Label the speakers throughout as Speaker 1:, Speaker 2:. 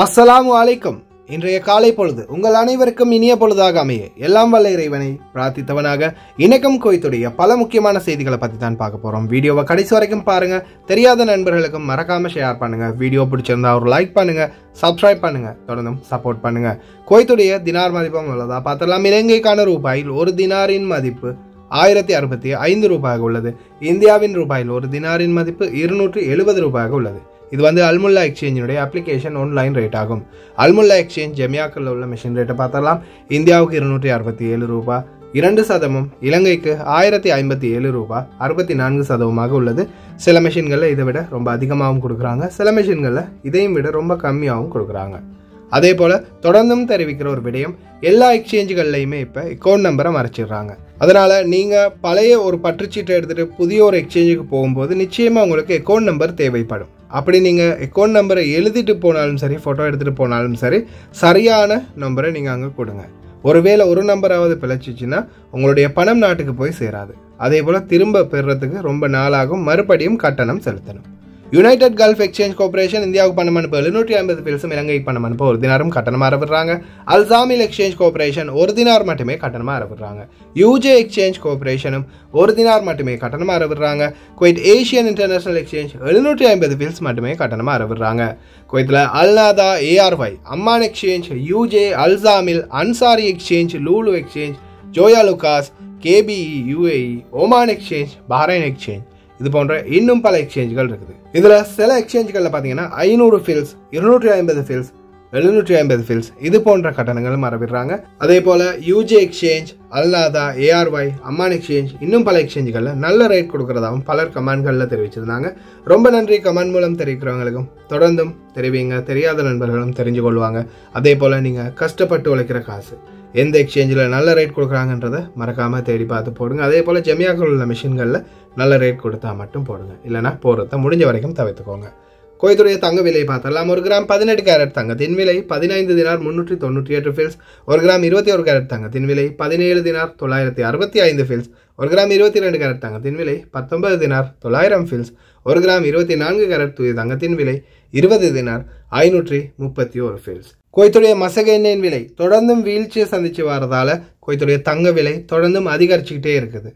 Speaker 1: அஸ்ஸலாமு அலைக்கும் இன்றைய காலை பொழுது உங்கள் அனைவருக்கும் இனிய பொழுதாக அமைய எல்லாம் வல்ல இறைவனை பிரார்த்தித்தவனாக இணக்கம் கோய்த்துடைய பல முக்கியமான செய்திகளை பற்றி தான் பார்க்க போகிறோம் வீடியோவை கடைசி வரைக்கும் பாருங்கள் தெரியாத நண்பர்களுக்கும் மறக்காமல் ஷேர் பண்ணுங்கள் வீடியோ பிடிச்சிருந்தா ஒரு லைக் பண்ணுங்கள் சப்ஸ்கிரைப் பண்ணுங்கள் தொடர்ந்தும் சப்போர்ட் பண்ணுங்கள் கோய்த்துடைய தினார் மதிப்பும் உள்ளதாக பார்த்தலாம் இலங்கைக்கான ரூபாயில் ஒரு தினாரின் மதிப்பு ஆயிரத்தி அறுபத்தி ஐந்து ரூபாயாக உள்ளது இந்தியாவின் ரூபாயில் ஒரு தினாரின் மதிப்பு இருநூற்றி எழுபது ரூபாயாக உள்ளது இது வந்து அல்முல்லா எக்ஸ்சேஞ்சினுடைய அப்ளிகேஷன் ஒன்லைன் ரேட் ஆகும் அல்முல்லா எக்ஸ்சேஞ்ச் ஜெமியாக்கில் உள்ள மிஷின் ரேட்டை பார்த்தலாம் இந்தியாவுக்கு இருநூற்றி அறுபத்தி ஏழு ரூபாய் இரண்டு சதமும் இலங்கைக்கு ஆயிரத்தி ஐம்பத்தி ஏழு ரூபாய் அறுபத்தி நான்கு சதவீதமாக உள்ளது சில மிஷின்களில் இதை விட ரொம்ப அதிகமாகவும் கொடுக்குறாங்க சில மிஷின்களில் இதையும் விட ரொம்ப கம்மியாகவும் கொடுக்குறாங்க அதே போல் தொடர்ந்தும் தெரிவிக்கிற ஒரு விடயம் எல்லா எக்ஸ்சேஞ்சுகள்லையுமே இப்போ அக்கௌண்ட் நம்பரை மறைச்சிடுறாங்க அதனால் நீங்கள் பழைய ஒரு பற்றுச்சீட்டை எடுத்துகிட்டு புதிய ஒரு எக்ஸ்சேஞ்சுக்கு போகும்போது நிச்சயமாக உங்களுக்கு அக்கௌண்ட் நம்பர் தேவைப்படும் அப்படி நீங்கள் அக்கௌண்ட் நம்பரை எழுதிட்டு போனாலும் சரி ஃபோட்டோ எடுத்துகிட்டு போனாலும் சரி சரியான நம்பரை நீங்கள் அங்கே கொடுங்க ஒருவேளை ஒரு நம்பராவது பிழைச்சிச்சின்னா உங்களுடைய பணம் நாட்டுக்கு போய் சேராது அதே போல் திரும்ப பெறுறதுக்கு ரொம்ப நாளாகும் மறுபடியும் கட்டணம் செலுத்தணும் யுனைடெட் கல்ஃப் எக்ஸ்சேஞ்ச் கார்பரேஷன் இந்தியாவுக்கு பணம் அனுப்ப எழுநூற்றி ஐம்பது பெருசும் இலங்கைக்கு பணம் அனுப்ப ஒரு தினாரும் கட்டணம் அறவிடுறாங்க அல்சாமில் எக்ஸ்சேஞ்ச் கார்பரேஷன் ஒரு தினார் மட்டுமே கட்டணமாக அறவிடுறாங்க யூஜே எக்ஸ்சேஞ்ச் கார்பரேஷனும் ஒரு தினார் மட்டுமே கட்டணமாக அறவிடுறாங்க குவைத் ஏஷியன் இன்டர்நேஷனல் எக்ஸ்சேஞ்ச் எழுநூற்றி ஐம்பது பில்ஸ் மட்டுமே கட்டணமாக அறவிடுறாங்க குவைத்தில் அல்நாதா ஏஆர்ஒய் அம்மான் எக்ஸ்சேஞ்ச் யூஜே அல்சாமில் Ansari exchange Lulu exchange Joyalukkas கேபிஇ UAE Oman exchange Bahrain exchange இது போன்ற இன்னும் பல எக்ஸ்சேஞ்சுகள் இருக்குது இதில் சில எக்ஸ்சேஞ்சுகளில் பார்த்தீங்கன்னா ஐநூறு ஃபீல்ஸ் இருநூற்றி ஐம்பது ஃபீல்ஸ் எழுநூற்றி ஐம்பது ஃபீல்ஸ் இது போன்ற கட்டணங்களும் மறவிடுறாங்க அதே போல் யூஜி எக்ஸ்சேஞ்ச் அல்லாதா ஏஆர்ஒய் அம்மான் எக்ஸ்சேஞ்ச் இன்னும் பல எக்ஸ்சேஞ்சுகளில் நல்ல ரேட் கொடுக்கறதாகவும் பலர் கமெண்ட்களில் தெரிவிச்சிருந்தாங்க ரொம்ப நன்றி கமெண்ட் மூலம் தெரிவிக்கிறவங்களுக்கும் தொடர்ந்தும் தெரிவிங்க தெரியாத நண்பர்களும் தெரிஞ்சு கொள்வாங்க அதே போல் நீங்கள் கஷ்டப்பட்டு உழைக்கிற காசு எந்த எக்ஸ்சேஞ்சில் நல்ல ரேட் கொடுக்குறாங்கன்றத மறக்காமல் தேடி பார்த்து போடுங்க அதே போல் ஜெமியாக்கள் உள்ள மிஷின்களில் நல்ல ரேட் கொடுத்தா மட்டும் போடுங்க இல்லைனா போடுறத முடிஞ்ச வரைக்கும் தவிர்த்துக்கோங்க கோயத்துடைய தங்க விலை பார்த்தலாம் ஒரு கிராம் பதினெட்டு கேரட் தங்கத்தின் விலை பதினைந்து தினார் முன்னூற்றி தொண்ணூற்றி எட்டு ஃபீல்ஸ் ஒரு கிராம் இருபத்தி ஒரு கேரட் தங்கத்தின் விலை பதினேழு தினார் தொள்ளாயிரத்தி அறுபத்தி ஐந்து ஃபீல்ஸ் ஒரு கிராம் இருபத்தி ரெண்டு கேரட் தங்கத்தின் விலை பத்தொன்பது தினார் தொள்ளாயிரம் ஃபீல்ஸ் ஒரு கிராம் இருபத்தி நான்கு கேரட் தூய தங்கத்தின் விலை இருபது தினார் ஐநூற்றி முப்பத்தி ஒரு ஃபீல்ஸ் கோயத்துடைய மசக எண்ணெயின் விலை தொடர்ந்தும் வீழ்ச்சியை சந்தித்து வரதால் கோயத்துடைய தங்க விலை தொடர்ந்தும் அதிகரிச்சுக்கிட்டே இருக்குது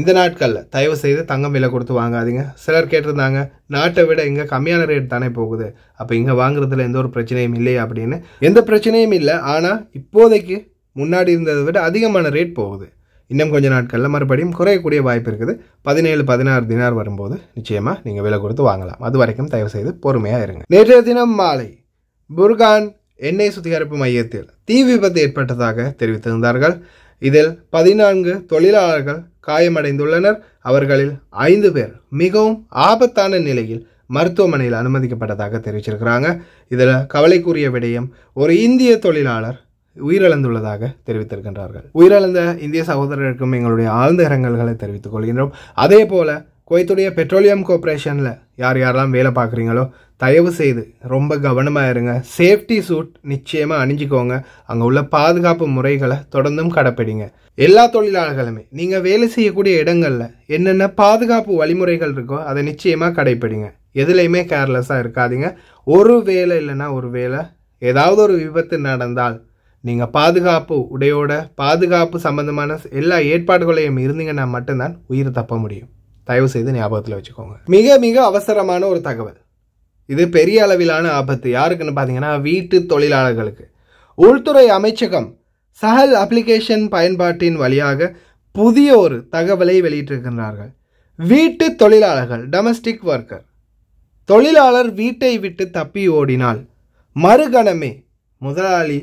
Speaker 1: இந்த நாட்களில் தயவு செய்து தங்கம் விலை கொடுத்து வாங்காதீங்க சிலர் கேட்டிருந்தாங்க நாட்டை விட இங்கே கம்மியான ரேட் தானே போகுது அப்போ இங்கே வாங்குறதுல எந்த ஒரு பிரச்சனையும் இல்லை அப்படின்னு எந்த பிரச்சனையும் இல்லை ஆனால் இப்போதைக்கு முன்னாடி இருந்ததை விட அதிகமான ரேட் போகுது இன்னும் கொஞ்சம் நாட்களில் மறுபடியும் குறையக்கூடிய வாய்ப்பு இருக்குது பதினேழு பதினாறு தினார் வரும்போது நிச்சயமாக நீங்கள் விலை கொடுத்து வாங்கலாம் அது வரைக்கும் தயவு செய்து பொறுமையாக இருங்க நேற்றைய தினம் மாலை புர்கான் எண்ணெய் சுத்திகரிப்பு மையத்தில் தீ விபத்து ஏற்பட்டதாக தெரிவித்திருந்தார்கள் இதில் பதினான்கு தொழிலாளர்கள் காயமடைந்துள்ளனர் அவர்களில் ஐந்து பேர் மிகவும் ஆபத்தான நிலையில் மருத்துவமனையில் அனுமதிக்கப்பட்டதாக தெரிவிச்சிருக்கிறாங்க இதில் கவலைக்குரிய விடயம் ஒரு இந்திய தொழிலாளர் உயிரிழந்துள்ளதாக தெரிவித்திருக்கின்றார்கள் உயிரிழந்த இந்திய சகோதரருக்கும் எங்களுடைய ஆழ்ந்த இரங்கல்களை தெரிவித்துக் கொள்கின்றோம் அதே போல குவைத்துடைய பெட்ரோலியம் கோர்பரேஷனில் யார் யாரெல்லாம் வேலை பார்க்குறீங்களோ தயவு செய்து ரொம்ப கவனமாக இருங்க சேஃப்டி சூட் நிச்சயமாக அணிஞ்சிக்கோங்க அங்கே உள்ள பாதுகாப்பு முறைகளை தொடர்ந்தும் கடைப்பிடிங்க எல்லா தொழிலாளர்களுமே நீங்கள் வேலை செய்யக்கூடிய இடங்களில் என்னென்ன பாதுகாப்பு வழிமுறைகள் இருக்கோ அதை நிச்சயமாக கடைப்பிடிங்க எதுலேயுமே கேர்லெஸ்ஸாக இருக்காதிங்க ஒரு வேலை இல்லைன்னா ஒரு வேலை ஏதாவது ஒரு விபத்து நடந்தால் நீங்கள் பாதுகாப்பு உடையோட பாதுகாப்பு சம்மந்தமான எல்லா ஏற்பாடுகளையும் இருந்தீங்கன்னா மட்டும்தான் உயிர் தப்ப முடியும் தயவு செய்து ஞாபகத்தில் வச்சுக்கோங்க மிக மிக அவசரமான ஒரு தகவல் இது பெரிய அளவிலான ஆபத்து யாருக்குன்னு பார்த்தீங்கன்னா வீட்டு தொழிலாளர்களுக்கு உள்துறை அமைச்சகம் சஹல் அப்ளிகேஷன் பயன்பாட்டின் வழியாக புதிய ஒரு தகவலை வெளியிட்டிருக்கின்றார்கள் வீட்டு தொழிலாளர்கள் டொமஸ்டிக் ஒர்க்கர் தொழிலாளர் வீட்டை விட்டு தப்பி ஓடினால் மறுகணமே முதலாளி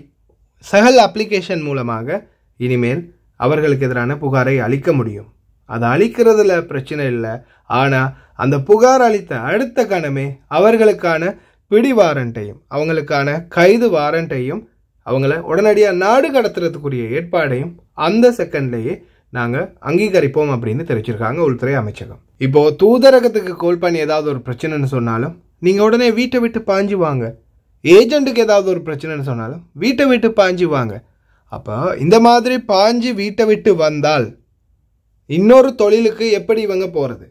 Speaker 1: சஹல் அப்ளிகேஷன் மூலமாக இனிமேல் அவர்களுக்கு எதிரான புகாரை அளிக்க முடியும் அதை அழிக்கிறதுல பிரச்சனை இல்லை ஆனால் அந்த புகார் அளித்த அடுத்த கணமே அவர்களுக்கான பிடி வாரண்ட்டையும் அவங்களுக்கான கைது வாரண்ட்டையும் அவங்கள உடனடியாக நாடு கடத்துறதுக்குரிய ஏற்பாடையும் அந்த செகண்ட்லேயே நாங்கள் அங்கீகரிப்போம் அப்படின்னு தெரிவிச்சிருக்காங்க உள்துறை அமைச்சகம் இப்போது தூதரகத்துக்கு கோல் பண்ணி ஏதாவது ஒரு பிரச்சனைன்னு சொன்னாலும் நீங்கள் உடனே வீட்டை விட்டு பாஞ்சு வாங்க ஏஜெண்ட்டுக்கு ஏதாவது ஒரு பிரச்சனைன்னு சொன்னாலும் வீட்டை விட்டு பாஞ்சு வாங்க அப்போ இந்த மாதிரி பாஞ்சு வீட்டை விட்டு வந்தால் இன்னொரு தொழிலுக்கு எப்படி இவங்க போகிறது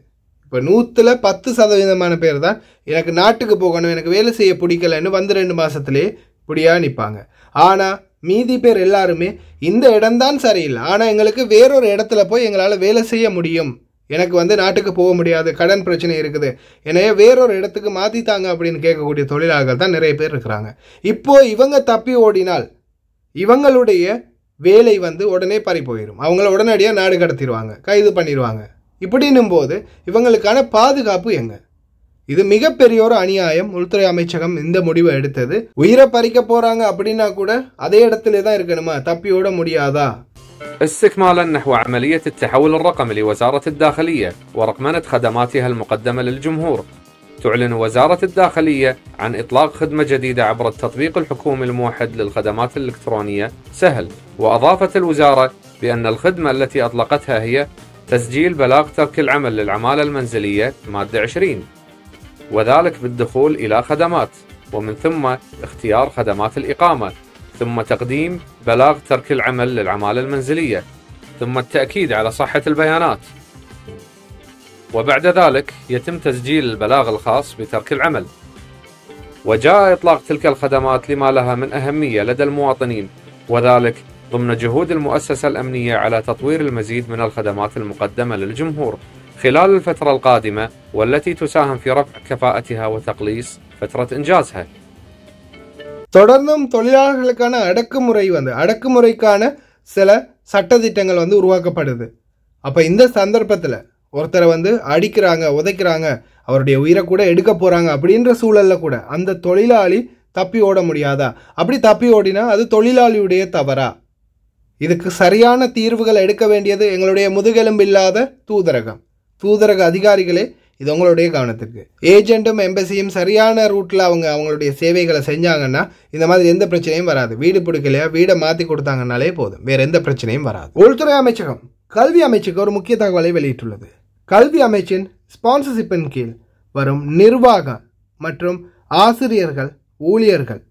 Speaker 1: இப்போ நூற்றில் பத்து சதவீதமான பேர் தான் எனக்கு நாட்டுக்கு போகணும் எனக்கு வேலை செய்ய பிடிக்கலன்னு வந்து ரெண்டு மாதத்துலேயே இப்படியாக நிற்பாங்க ஆனால் மீதி பேர் எல்லாருமே இந்த இடம்தான் சரியில்லை ஆனால் எங்களுக்கு வேறொரு இடத்துல போய் எங்களால் வேலை செய்ய முடியும் எனக்கு வந்து நாட்டுக்கு போக முடியாது கடன் பிரச்சனை இருக்குது என்னைய வேறொரு இடத்துக்கு மாற்றித்தாங்க அப்படின்னு கேட்கக்கூடிய தொழிலாளர்கள் தான் நிறைய பேர் இருக்கிறாங்க இப்போது இவங்க தப்பி ஓடினால் இவங்களுடைய வேலை வந்து உடனே பறி போயிடும் அவங்கள உடனடியாக நாடு கடத்திடுவாங்க கைது பண்ணிடுவாங்க இப்படின்னும் போது இவங்களுக்கான பாதுகாப்பு எங்கே இது மிகப்பெரிய ஒரு அநியாயம் உள்துறை அமைச்சகம் இந்த முடிவை எடுத்தது உயிரை பறிக்க போறாங்க அப்படின்னா கூட அதே இடத்துல தான் இருக்கணுமா தப்பியோட முடியாதா
Speaker 2: استكمالا نحو عملية التحول الرقمي لوزارة الداخلية ورقمنة خدماتها المقدمة للجمهور تعلن وزارة الداخلية عن إطلاق خدمة جديدة عبر التطبيق الحكومي الموحد للخدمات الإلكترونية سهل وأضافت الوزارة بأن الخدمة التي أطلقتها هي تسجيل بلاغ ترك العمل للعمالة المنزلية مادة 20 وذلك بالدخول إلى خدمات ومن ثم اختيار خدمات الإقامة ثم تقديم بلاغ ترك العمل للعمالة المنزلية ثم التأكيد على صحة البيانات وبعد ذلك يتم تسجيل البلاغ الخاص بترك العمل وجاء إطلاق تلك الخدمات لما لها من أهمية لدى المواطنين وذلك ضمن جهود المؤسسة الأمنية على تطوير المزيد من الخدمات المقدمة للجمهور خلال الفترة القادمة والتي تساهم في رفع كفاءتها وتقليص فترة إنجازها
Speaker 1: தொடர்ந்தும் தொழிலாளர்களுக்கான அடக்குமுறை வந்து அடக்குமுறைக்கான சில சட்டத்திட்டங்கள் வந்து உருவாக்கப்படுது அப்போ இந்த சந்தர்ப்பத்தில் ஒருத்தரை வந்து அடிக்கிறாங்க உதைக்கிறாங்க அவருடைய உயிரை கூட எடுக்க போகிறாங்க அப்படின்ற சூழலில் கூட அந்த தொழிலாளி தப்பி ஓட முடியாதா அப்படி தப்பி ஓடினா அது தொழிலாளியுடைய தவறா இதுக்கு சரியான தீர்வுகள் எடுக்க வேண்டியது எங்களுடைய முதுகெலும்பு இல்லாத தூதரகம் தூதரக அதிகாரிகளே இது உங்களுடைய கவனத்திற்கு ஏஜெண்ட்டும் எம்பசியும் சரியான ரூட்டில் அவங்க அவங்களுடைய சேவைகளை செஞ்சாங்கன்னா இந்த மாதிரி எந்த பிரச்சனையும் வராது வீடு பிடிக்கலையா வீடை மாற்றி கொடுத்தாங்கனாலே போதும் வேறு எந்த பிரச்சனையும் வராது உள்துறை அமைச்சகம் கல்வி அமைச்சகம் ஒரு முக்கிய தகவலை வெளியிட்டுள்ளது கல்வி அமைச்சின் ஸ்பான்சர்ஷிப்பின் கீழ் வரும் நிர்வாக மற்றும் ஆசிரியர்கள் ஊழியர்கள்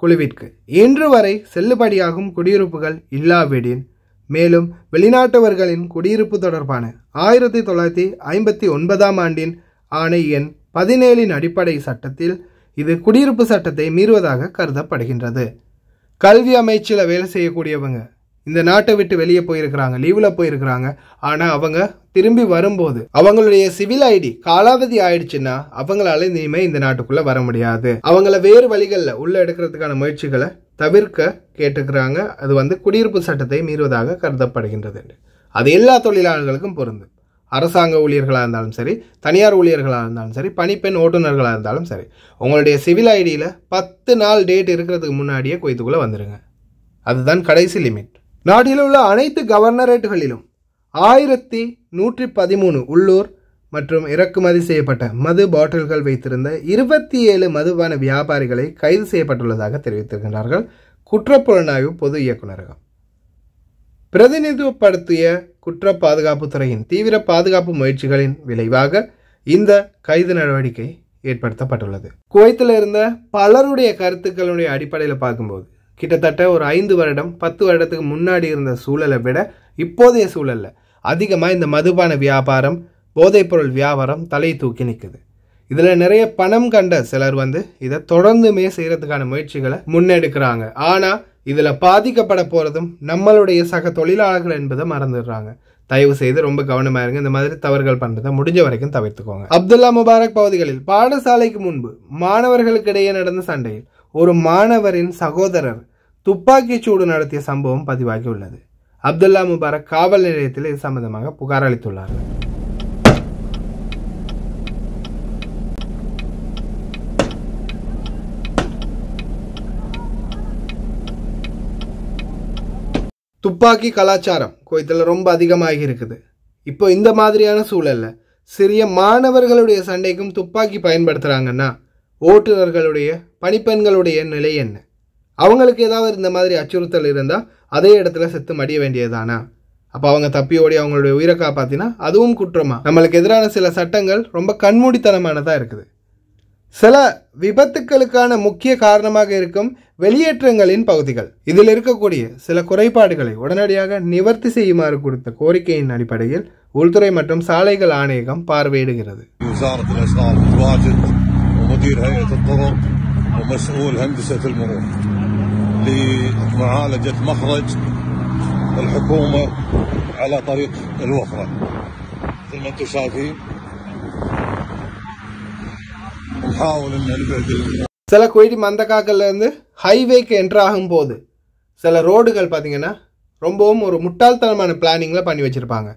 Speaker 1: குழுவிற்கு இன்று வரை செல்லுபடியாகும் குடியிருப்புகள் இல்லாவிடின் மேலும் வெளிநாட்டவர்களின் குடியிருப்பு தொடர்பான ஆயிரத்தி தொள்ளாயிரத்தி ஐம்பத்தி ஒன்பதாம் ஆண்டின் ஆணை எண் பதினேழின் அடிப்படை சட்டத்தில் இது குடியிருப்பு சட்டத்தை மீறுவதாக கருதப்படுகின்றது கல்வி அமைச்சில் வேலை செய்யக்கூடியவங்க இந்த நாட்டை விட்டு வெளியே போயிருக்கிறாங்க லீவில் போயிருக்கிறாங்க ஆனால் அவங்க திரும்பி வரும்போது அவங்களுடைய சிவில் ஐடி காலாவதி ஆயிடுச்சுன்னா அவங்களால இனிமேல் இந்த நாட்டுக்குள்ளே வர முடியாது அவங்கள வேறு வழிகளில் உள்ளே எடுக்கிறதுக்கான முயற்சிகளை தவிர்க்க கேட்டுக்கிறாங்க அது வந்து குடியிருப்பு சட்டத்தை மீறுவதாக கருதப்படுகின்றது அது எல்லா தொழிலாளர்களுக்கும் பொருந்து அரசாங்க ஊழியர்களாக இருந்தாலும் சரி தனியார் ஊழியர்களாக இருந்தாலும் சரி பணிப்பெண் ஓட்டுநர்களாக இருந்தாலும் சரி உங்களுடைய சிவில் ஐடியில் பத்து நாள் டேட் இருக்கிறதுக்கு முன்னாடியே கொய்த்துக்குள்ளே வந்துடுங்க அதுதான் கடைசி லிமிட் நாட்டில் உள்ள அனைத்து கவர்னரேட்டுகளிலும் ஆயிரத்தி நூற்றி பதிமூணு உள்ளூர் மற்றும் இறக்குமதி செய்யப்பட்ட மது பாட்டில்கள் வைத்திருந்த இருபத்தி ஏழு மதுபான வியாபாரிகளை கைது செய்யப்பட்டுள்ளதாக தெரிவித்திருக்கின்றார்கள் குற்றப்புலனாய்வு பொது இயக்குநரகம் பிரதிநிதித்துவப்படுத்திய குற்ற பாதுகாப்பு துறையின் தீவிர பாதுகாப்பு முயற்சிகளின் விளைவாக இந்த கைது நடவடிக்கை ஏற்படுத்தப்பட்டுள்ளது குவைத்தில் இருந்த பலருடைய கருத்துக்களுடைய அடிப்படையில் பார்க்கும்போது கிட்டத்தட்ட ஒரு ஐந்து வருடம் பத்து வருடத்துக்கு முன்னாடி இருந்த சூழலை விட இப்போதைய சூழலில் அதிகமாக இந்த மதுபான வியாபாரம் போதைப்பொருள் வியாபாரம் தலை தூக்கி நிற்குது இதில் நிறைய பணம் கண்ட சிலர் வந்து இதை தொடர்ந்துமே செய்கிறதுக்கான முயற்சிகளை முன்னெடுக்கிறாங்க ஆனால் இதில் பாதிக்கப்பட போகிறதும் நம்மளுடைய சக தொழிலாளர்கள் என்பதை மறந்துடுறாங்க தயவு செய்து ரொம்ப கவனமாக இருங்க இந்த மாதிரி தவறுகள் பண்ணுறதை முடிஞ்ச வரைக்கும் தவிர்த்துக்கோங்க அப்துல்லா முபாரக் பகுதிகளில் பாடசாலைக்கு முன்பு மாணவர்களுக்கிடையே நடந்த சண்டையில் ஒரு மாணவரின் சகோதரர் துப்பாக்கிச் சூடு நடத்திய சம்பவம் பதிவாகியுள்ளது அப்துல்லா முபாரக் காவல் நிலையத்தில் இது சம்பந்தமாக புகார் அளித்துள்ளார் துப்பாக்கி கலாச்சாரம் கோயத்தில் ரொம்ப அதிகமாகி இருக்குது இப்போ இந்த மாதிரியான சூழல்ல சிறிய மாணவர்களுடைய சண்டைக்கும் துப்பாக்கி பயன்படுத்துகிறாங்கன்னா ஓட்டுநர்களுடைய பணிப்பெண்களுடைய நிலை என்ன அவங்களுக்கு ஏதாவது இந்த மாதிரி அச்சுறுத்தல் இருந்தால் அதே இடத்துல செத்து மடிய வேண்டியதானா அப்போ அவங்க தப்பி ஓடி அவங்களுடைய உயிரை காப்பாற்றினா அதுவும் குற்றமா நம்மளுக்கு எதிரான சில சட்டங்கள் ரொம்ப கண்மூடித்தனமானதாக இருக்குது சில விபத்துக்களுக்கான முக்கிய காரணமாக இருக்கும் வெளியேற்றங்களின் பகுதிகள் இதில் இருக்கக்கூடிய சில குறைபாடுகளை உடனடியாக நிவர்த்தி செய்யுமாறு கொடுத்த கோரிக்கையின் அடிப்படையில் உள்துறை மற்றும் சாலைகள் ஆணையகம் பார்வையிடுகிறது
Speaker 3: ومسؤول هندسة المرور لمعالجة مخرج الحكومة على طريق الوفرة مثل ما انتم شايفين نحاول ان نبعد
Speaker 1: சில குயிட்டி மந்தக்காக்கல்லேருந்து ஹைவேக்கு என்ட்ரு ஆகும்போது சில ரோடுகள் பார்த்திங்கன்னா ரொம்பவும் ஒரு முட்டாள்தனமான பிளானிங்கில் பண்ணி வச்சுருப்பாங்க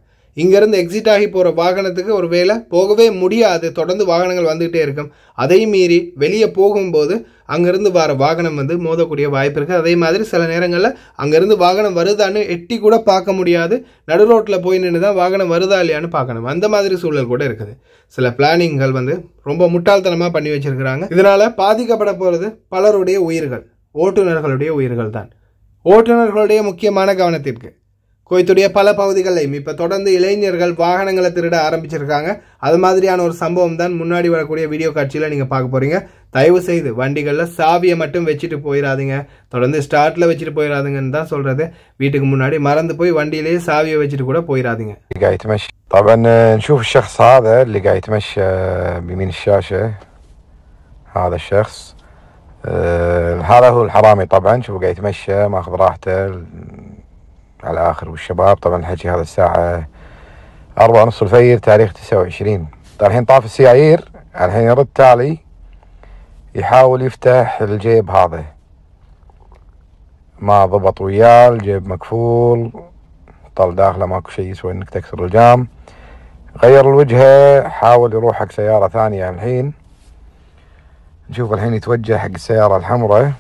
Speaker 1: இங்கேருந்து எக்ஸிட் ஆகி போகிற வாகனத்துக்கு ஒரு வேலை போகவே முடியாது தொடர்ந்து வாகனங்கள் வந்துகிட்டே இருக்கும் அதையும் மீறி வெளியே போகும்போது அங்கேருந்து வர வாகனம் வந்து மோதக்கூடிய வாய்ப்பு இருக்குது அதே மாதிரி சில நேரங்களில் அங்கேருந்து வாகனம் வருதான்னு எட்டி கூட பார்க்க முடியாது நடு ரோட்டில் போய் நின்று தான் வாகனம் வருதா இல்லையான்னு பார்க்கணும் அந்த மாதிரி சூழல் கூட இருக்குது சில பிளானிங்கள் வந்து ரொம்ப முட்டாள்தனமாக பண்ணி வச்சுருக்கிறாங்க இதனால் பாதிக்கப்பட போகிறது பலருடைய உயிர்கள் ஓட்டுநர்களுடைய உயிர்கள் தான் ஓட்டுநர்களுடைய முக்கியமான கவனத்திற்கு கோயத்துடைய பல பகுதிகளிலையும் இப்போ தொடர்ந்து இளைஞர்கள் வாகனங்களை திருட ஆரம்பிச்சிருக்காங்க அது மாதிரியான ஒரு சம்பவம் தான் முன்னாடி வரக்கூடிய வீடியோ காட்சியில் நீங்கள் பார்க்க போகிறீங்க தயவு செய்து வண்டிகளில் சாவியை மட்டும் வச்சுட்டு போயிடாதீங்க தொடர்ந்து ஸ்டார்ட்டில் வச்சுட்டு போயிடாதுங்கன்னு தான் சொல்கிறது வீட்டுக்கு முன்னாடி மறந்து போய் வண்டியிலேயே சாவியை வச்சுட்டு கூட போயிடாதீங்க
Speaker 3: طبعا نشوف الشخص هذا اللي قاعد يتمشى بيمين الشاشة هذا الشخص هذا هو الحرامي طبعا شوفوا قاعد يتمشى ماخذ راحته على آخر والشباب طبعا الحكي هذا الساعة أربعة ونص الفجر تاريخ تسعة وعشرين الحين طاف السيايير الحين يرد تالي يحاول يفتح الجيب هذا ما ضبط وياه الجيب مكفول طال داخله ماكو شيء يسوى انك تكسر الجام غير الوجهة حاول يروح حق سيارة ثانية الحين نشوف الحين يتوجه حق السيارة الحمراء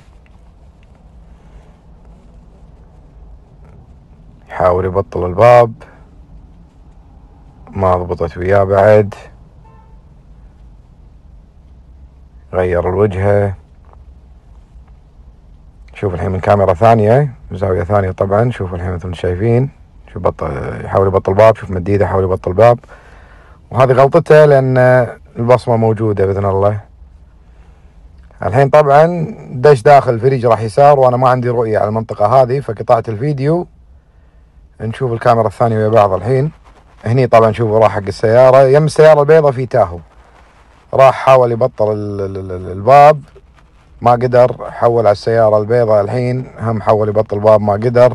Speaker 3: يحاول يبطل الباب ما ضبطت وياه بعد غير الوجهة شوف الحين من كاميرا ثانية زاوية ثانية طبعا شوف الحين مثل ما شايفين شوف بطل يحاول يبطل الباب شوف مديده يحاول يبطل الباب وهذه غلطته لأن البصمة موجودة بإذن الله الحين طبعا دش داخل الفريج راح يسار وأنا ما عندي رؤية على المنطقة هذه فقطعت الفيديو نشوف الكاميرا الثانية ويا بعض الحين هني طبعا شوفوا راح حق السيارة يم السيارة البيضاء في تاهو راح حاول يبطل الباب ما قدر حول على السيارة البيضاء الحين هم حاول يبطل الباب ما قدر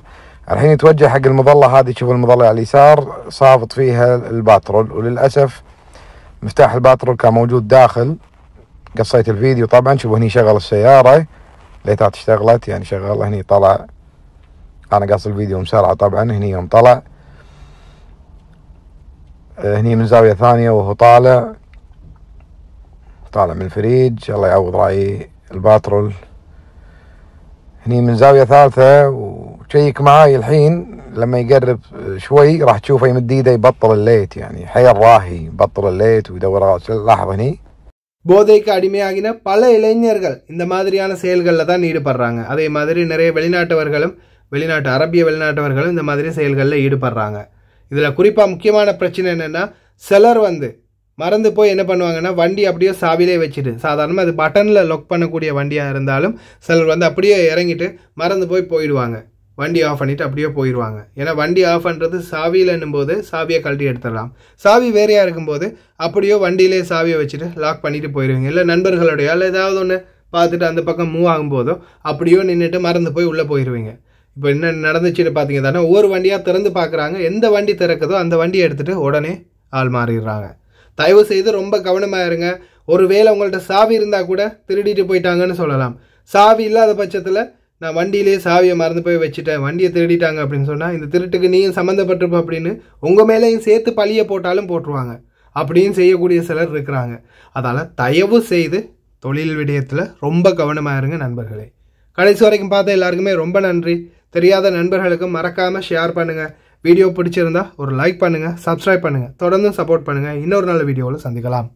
Speaker 3: الحين يتوجه حق المظلة هذه شوف المظلة على اليسار صابط فيها الباترول وللأسف مفتاح الباترول كان موجود داخل قصيت الفيديو طبعا شوفوا هني شغل السيارة ليتها اشتغلت يعني شغال هني طلع انا قاص الفيديو مسرعه طبعا هني يوم طلع آه، هني من زاويه ثانيه وهو طالع طالع من الفريج الله يعوض راعي الباترول هني من زاويه ثالثه وشيك معاي الحين لما يقرب شوي راح تشوفه يمد ايده يبطل الليت يعني حيل راهي يبطل الليت ويدور غاز آه،
Speaker 1: لاحظ هني போதைக்கு அடிமையாகின பல இளைஞர்கள் இந்த மாதிரியான செயல்களில் தான் ஈடுபடுறாங்க அதே மாதிரி நிறைய வெளிநாட்டவர்களும் வெளிநாட்டு அரபிய வெளிநாட்டவர்களும் இந்த மாதிரி செயல்களில் ஈடுபடுறாங்க இதில் குறிப்பாக முக்கியமான பிரச்சனை என்னென்னா சிலர் வந்து மறந்து போய் என்ன பண்ணுவாங்கன்னா வண்டி அப்படியே சாவிலே வச்சுட்டு சாதாரணமாக அது பட்டனில் லொக் பண்ணக்கூடிய வண்டியாக இருந்தாலும் சிலர் வந்து அப்படியே இறங்கிட்டு மறந்து போய் போயிடுவாங்க வண்டி ஆஃப் பண்ணிவிட்டு அப்படியே போயிடுவாங்க ஏன்னா வண்டி ஆஃப் பண்ணுறது சாவியிலன்னும் போது சாவியை கழட்டி எடுத்துடலாம் சாவி வேறையாக இருக்கும்போது அப்படியோ வண்டியிலே சாவியை வச்சுட்டு லாக் பண்ணிவிட்டு போயிடுவீங்க இல்லை நண்பர்களுடைய இல்லை ஏதாவது ஒன்று பார்த்துட்டு அந்த பக்கம் மூவ் ஆகும்போதோ அப்படியோ நின்றுட்டு மறந்து போய் உள்ளே போயிடுவீங்க இப்போ என்ன நடந்துச்சுன்னு பார்த்தீங்க தானே ஒவ்வொரு வண்டியாக திறந்து பார்க்குறாங்க எந்த வண்டி திறக்குதோ அந்த வண்டியை எடுத்துகிட்டு உடனே ஆள் மாறிடுறாங்க தயவு செய்து ரொம்ப கவனமாக இருங்க ஒரு வேளை உங்கள்கிட்ட சாவி இருந்தால் கூட திருடிட்டு போயிட்டாங்கன்னு சொல்லலாம் சாவி இல்லாத பட்சத்தில் நான் வண்டியிலே சாவியை மறந்து போய் வச்சுட்டேன் வண்டியை திருடிட்டாங்க அப்படின்னு சொன்னால் இந்த திருட்டுக்கு நீயும் சம்மந்தப்பட்டிருப்ப அப்படின்னு உங்கள் மேலேயும் சேர்த்து பழியை போட்டாலும் போட்டுருவாங்க அப்படின்னு செய்யக்கூடிய சிலர் இருக்கிறாங்க அதனால் தயவு செய்து தொழில் விடயத்தில் ரொம்ப கவனமாக இருங்க நண்பர்களே கடைசி வரைக்கும் பார்த்தா எல்லாருக்குமே ரொம்ப நன்றி தெரியாத நண்பர்களுக்கு மறக்காமல் ஷேர் பண்ணுங்கள் வீடியோ பிடிச்சிருந்தா ஒரு லைக் பண்ணுங்கள் சப்ஸ்கிரைப் பண்ணுங்கள் தொடர்ந்து சப்போர்ட் பண்ணுங்கள் இன்னொரு நல்ல வீடியோவில் சந்திக்கலாம்